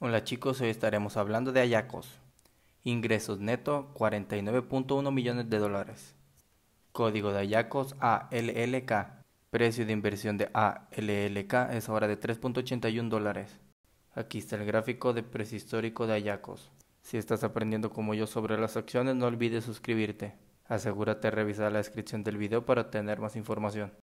Hola chicos, hoy estaremos hablando de Ayacos. Ingresos neto 49.1 millones de dólares. Código de Ayacos ALLK. Precio de inversión de ALLK es ahora de 3.81 dólares. Aquí está el gráfico de precio histórico de Ayacos. Si estás aprendiendo como yo sobre las acciones, no olvides suscribirte. Asegúrate de revisar la descripción del video para obtener más información.